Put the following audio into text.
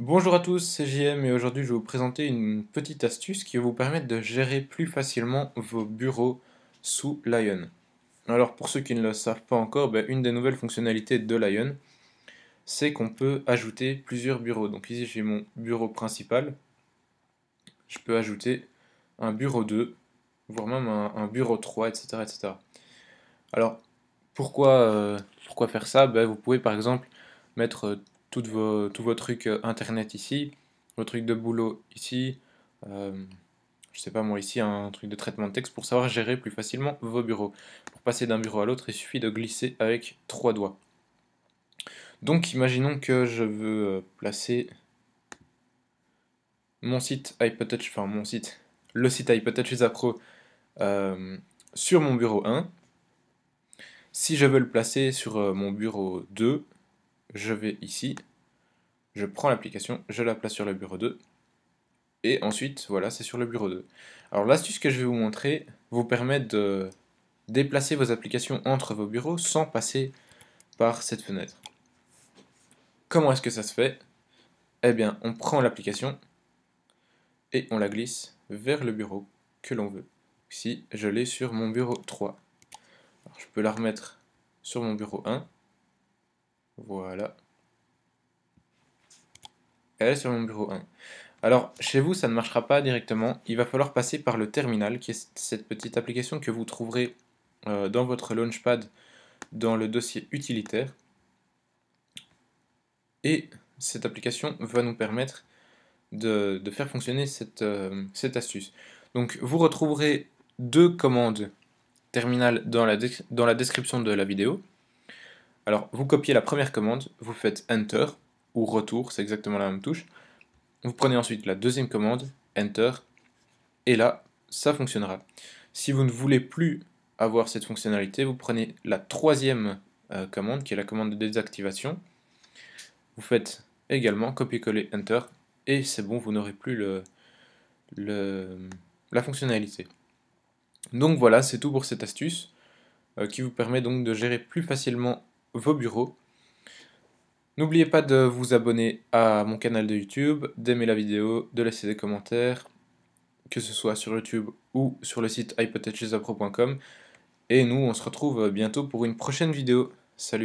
Bonjour à tous, c'est JM et aujourd'hui je vais vous présenter une petite astuce qui va vous permettre de gérer plus facilement vos bureaux sous Lion. Alors pour ceux qui ne le savent pas encore, ben, une des nouvelles fonctionnalités de Lion, c'est qu'on peut ajouter plusieurs bureaux. Donc ici j'ai mon bureau principal, je peux ajouter un bureau 2, voire même un, bureau 3, etc. etc. Alors pourquoi, euh, pourquoi faire ça ben, Vous pouvez par exemple mettre tous vos trucs euh, internet ici, vos trucs de boulot ici, euh, je sais pas moi ici, un truc de traitement de texte pour savoir gérer plus facilement vos bureaux. Pour passer d'un bureau à l'autre, il suffit de glisser avec trois doigts. Donc imaginons que je veux euh, placer mon site iPodTouch, enfin mon site, le site iPodTouch USA Pro sur mon bureau 1. Si je veux le placer sur mon bureau 2, je vais ici, je prends l'application, je la place sur le bureau 2, et ensuite, voilà, c'est sur le bureau 2. Alors l'astuce que je vais vous montrer vous permet de déplacer vos applications entre vos bureaux sans passer par cette fenêtre. Comment est-ce que ça se fait Eh bien, on prend l'application et on la glisse vers le bureau que l'on veut. Ici, je l'ai sur mon bureau 3. je peux la remettre sur mon bureau 1 voilà. Elle est sur mon bureau 1. Alors, chez vous, ça ne marchera pas directement. Il va falloir passer par le terminal, qui est cette petite application que vous trouverez euh, dans votre Launchpad dans le dossier utilitaire. Et cette application va nous permettre de, faire fonctionner euh, cette, astuce. Donc, vous retrouverez deux commandes terminal dans la description de la vidéo. Alors, vous copiez la première commande, vous faites Enter ou Retour, c'est exactement la même touche. Vous prenez ensuite la deuxième commande, Enter, et là, ça fonctionnera. Si vous ne voulez plus avoir cette fonctionnalité, vous prenez la troisième euh, commande, qui est la commande de désactivation. Vous faites également copier-coller Enter, et c'est bon, vous n'aurez plus la fonctionnalité. Donc voilà, c'est tout pour cette astuce, euh, qui vous permet donc de gérer plus facilement vos bureaux. N'oubliez pas de vous abonner à mon canal de YouTube, d'aimer la vidéo, de laisser des commentaires, que ce soit sur YouTube ou sur le site hypothèsesapro.com. Et nous, on se retrouve bientôt pour une prochaine vidéo. Salut